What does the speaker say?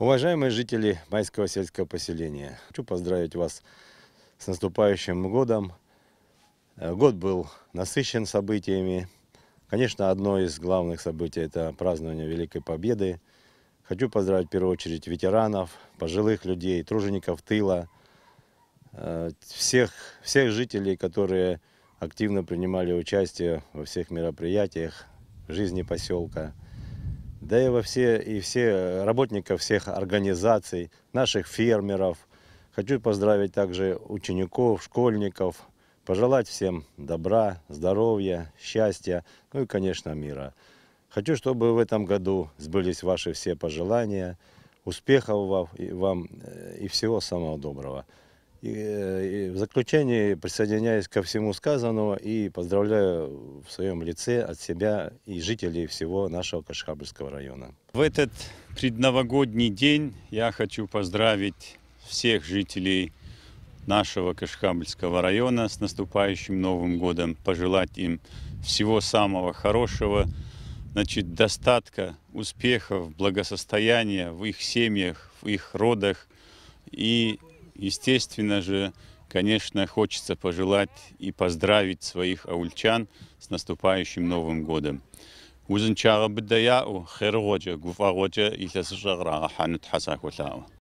Уважаемые жители Майского сельского поселения, хочу поздравить вас с наступающим годом. Э, год был насыщен событиями. Конечно, одно из главных событий – это празднование Великой Победы. Хочу поздравить в первую очередь ветеранов, пожилых людей, тружеников тыла, э, всех, всех жителей, которые активно принимали участие во всех мероприятиях жизни поселка – да и во все, и все э, работников всех организаций, наших фермеров. Хочу поздравить также учеников, школьников, пожелать всем добра, здоровья, счастья, ну и, конечно, мира. Хочу, чтобы в этом году сбылись ваши все пожелания, успехов вам и э, всего самого доброго. И, э, и в заключение, присоединяюсь ко всему сказанному и поздравляю в своем лице от себя и жителей всего нашего Кашхабльского района. В этот предновогодний день я хочу поздравить всех жителей нашего Кашхабльского района с наступающим Новым годом, пожелать им всего самого хорошего, значит, достатка, успехов, благосостояния в их семьях, в их родах и Естественно же, конечно, хочется пожелать и поздравить своих аульчан с наступающим Новым годом. وزن شاغب الدياء وخير وجه قفا وجه يتسجغ